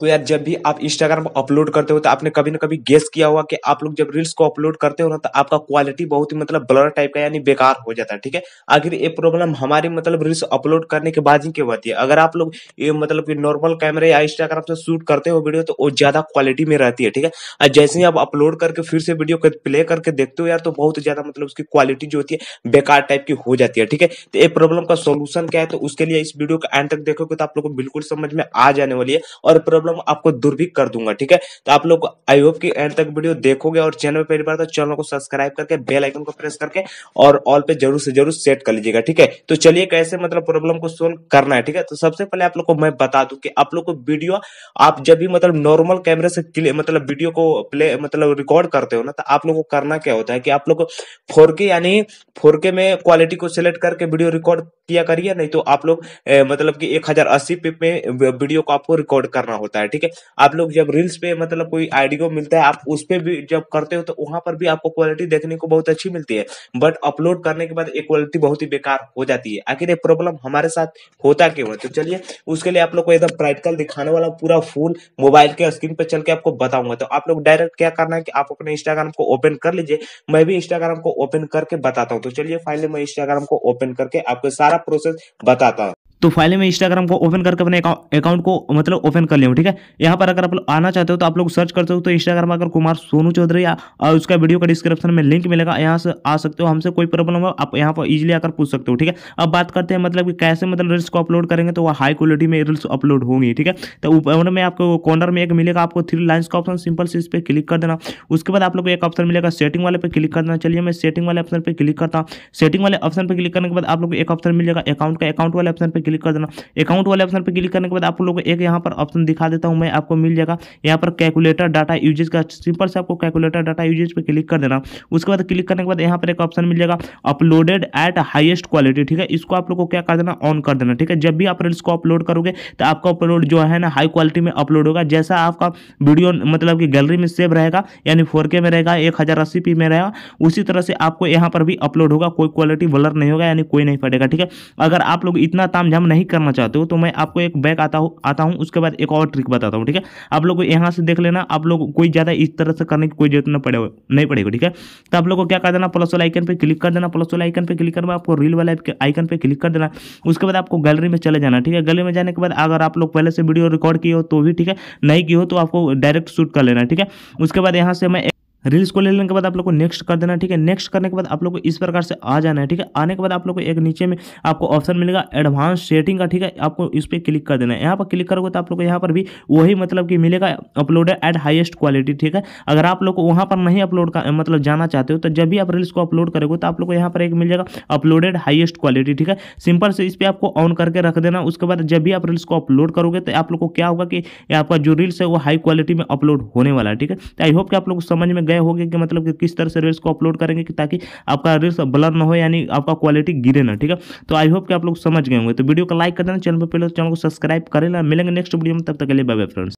तो यार जब भी आप इंस्टाग्राम पर अपलोड करते हो तो आपने कभी ना कभी गेस किया होगा कि आप लोग जब रील्स को अपलोड करते हो ना तो आपका क्वालिटी बहुत ही मतलब ब्लर टाइप का यानी बेकार हो जाता है ठीक है आखिर ये प्रॉब्लम हमारी मतलब रील्स अपलोड करने के बाद ही क्यों होती है अगर आप लोग ये मतलब नॉर्मल कैमरे या इंस्टाग्राम से शूट करते हो वीडियो तो वो ज्यादा क्वालिटी में रहती है ठीक है और जैसे ही आप अपलोड करके फिर से वीडियो को प्ले करके देखते हो यार तो बहुत ज्यादा मतलब उसकी क्वालिटी जो होती है बेकार टाइप की हो जाती है ठीक है तो ये प्रॉब्लम का सोल्यूशन क्या है तो उसके लिए इस वीडियो का एंड तक देखोगे तो आप लोग को बिल्कुल समझ में आ जाने वाली है और प्रॉब्लम प्रॉब्लम आपको दूर भी कर दूंगा ठीक है तो आप लोग आई होप की एंड तक वीडियो देखोगे और चैनल पहली बार तो चैनल को सब्सक्राइब करके बेल आइकन को प्रेस करके और ऑल पे जरूर से जरूर सेट कर लीजिएगा ठीक है तो चलिए कैसे मतलब प्रॉब्लम को सोल्व करना है ठीक है तो सबसे पहले आप लोग को मैं बता दू की आप लोग को वीडियो आप जब भी मतलब नॉर्मल कैमरे से मतलब वीडियो को प्ले मतलब रिकॉर्ड करते हो ना तो आप लोग को करना क्या होता है कि आप लोग फोर फोर यानी फोर में क्वालिटी को सिलेक्ट करके वीडियो रिकॉर्ड किया करिए नहीं तो आप लोग मतलब कि एक हजार अस्सी में वीडियो को आपको रिकॉर्ड करना होता है होता है ठीक है आप लोग जब रील्स पे मतलब कोई आइडियो मिलता है आप उस पर भी जब करते हो तो वहां पर भी आपको क्वालिटी देखने को बहुत अच्छी मिलती है बट अपलोड करने के बाद ये क्वालिटी बहुत ही बेकार हो जाती है आखिर ये प्रॉब्लम हमारे साथ होता क्यों है तो चलिए उसके लिए आप लोग को एकदम प्रैक्टिकल दिखाने वाला पूरा फुल मोबाइल के स्क्रीन पर चल के आपको बताऊंगा तो आप लोग डायरेक्ट क्या करना है कि आप अपने इंस्टाग्राम को ओपन कर लीजिए मैं भी इंस्टाग्राम को ओपन करके बताता हूँ तो चलिए फाइनली मैं इंस्टाग्राम को ओपन करके आपको सारा प्रोसेस बताता हूँ तो फाइल में इंस्टाग्राम को ओपन करके अपने अकाउंट को मतलब ओपन कर लिया ठीक है यहाँ पर अगर आप लोग आना चाहते हो तो आप लोग सर्च कर सकते हो तो इंस्टाग्राम अगर कुमार सोनू चौधरी या उसका वीडियो का डिस्क्रिप्शन में लिंक मिलेगा यहाँ से आ सकते हो हमसे कोई प्रॉब्लम हो आप यहाँ पर इजिली आकर पूछ सकते हो ठीक है अब बात करते हैं मतलब कि कैसे मतलब रील्स को अपलोड करेंगे तो वो हाई क्वालिटी में रील्स अपलोड होंगी ठीक है तो ऊपर में आपको कॉर्नर में एक मिलेगा आपको थ्री लाइन्स का ऑप्शन सिंपल से इस पर क्लिक कर देना उसके बाद आप लोग एक ऑप्शन मिलेगा सेटिंग वाले पर क्लिक कर देना चलिए मैं सेटिंग वाले ऑप्शन पर क्लिक करता हूँ सेटिंग वाले ऑप्शन पर क्लिक करने के बाद आप लोग एक ऑप्शन मिलेगा अकाउंट का अकाउंट वाले ऑप्शन पर क्लिक कर देना अकाउंट वाले ऑप्शन पर क्लिक करने के बाद आप लोग एक यहाँ पर ऑप्शन दिखा देता हूँ मैं आपको मिल जाएगा यहाँ पर कैलकुलेटर डाटा यूजेज का सिंपल से आपको कैलकुलेटर डाटा यूजेज पर क्लिक कर देना उसके बाद क्लिक करने के बाद यहाँ पर एक ऑप्शन मिल जाएगा अपलोडेड एट हाइएस्ट क्वालिटी ठीक है इसको आप लोग को क्या कर देना ऑन कर देना ठीक है जब भी आप रील्स को अपलोड करोगे तो आपका अपलोड जो है ना हाई क्वालिटी में अपलोड होगा जैसा आपका वीडियो मतलब कि गैलरी में सेव रहेगा यानी फोर में रहेगा एक हज़ार में रहेगा उसी तरह से आपको यहाँ पर भी अपलोड होगा कोई क्वालिटी वलर नहीं होगा यानी कोई नहीं फटेगा ठीक है अगर आप लोग इतना ताम इंतजाम नहीं करना चाहते हो तो मैं आपको एक बैक आता हूँ आता हूँ उसके बाद एक और ट्रिक बताता हूँ ठीक है आप लोग को यहाँ से देख लेना आप लोग कोई ज़्यादा इस तरह से करने की कोई जरूरत नहीं पड़े नहीं पड़ेगा ठीक है तो आप लोग को क्या कर देना प्लस वाला आइकन पर क्लिक कर देना प्लस वाला आइकन पर क्लिक करना आपको रील वाला आइकन पर क्लिक कर देना उसके बाद आपको गैलरी में चले जाना ठीक है गैलरी में जाने के बाद अगर आप लोग पहले से वीडियो रिकॉर्ड किए हो तो भी ठीक है नहीं की हो तो आपको डायरेक्ट शूट कर लेना ठीक है उसके बाद यहाँ से मैं रील्स को ले लेने के बाद आप लोग को नेक्स्ट कर देना ठीक है नेक्स्ट करने के बाद आप लोग को इस प्रकार से आ जाना है ठीक है आने के बाद आप लोग को एक नीचे में आपको ऑप्शन मिलेगा एडवांस सेटिंग का ठीक है आपको इस पर क्लिक कर देना है यहाँ पर क्लिक करोगे तो आप लोग को यहाँ पर भी वही मतलब कि मिलेगा अपलोडेड एट हाइस्ट क्वालिटी ठीक है अगर आप लोग को वहाँ पर नहीं अपलोड का मतलब जाना चाहते हो तो जब भी आप रील्स को अपलोड करोगे तो आप लोग को यहाँ पर एक मिल जाएगा अपलोडेड हाइएस्ट क्वालिटी ठीक है सिंपल से इस पर आपको ऑन करके रख देना उसके बाद जब भी आप रील्स को अपलोड करोगे तो आप लोग को क्या होगा कि आपका जो रील्स है वो हाई क्वालिटी में अपलोड होने वाला है ठीक है तो आई होप कि आप लोग समझ में गए तय हो गया कि मतलब कि किस तरह से रील्स को अपलोड करेंगे कि ताकि आपका रील्स ब्लर ना हो यानी आपका क्वालिटी गिरे ना ठीक है तो आई होप कि आप लोग समझ गए होंगे तो वीडियो को लाइक कर देना चैनल पर पहले तो चैनल को सब्सक्राइब करें मिलेंगे नेक्स्ट वीडियो में तब तक के लिए बाय बाय फ्रेंड्स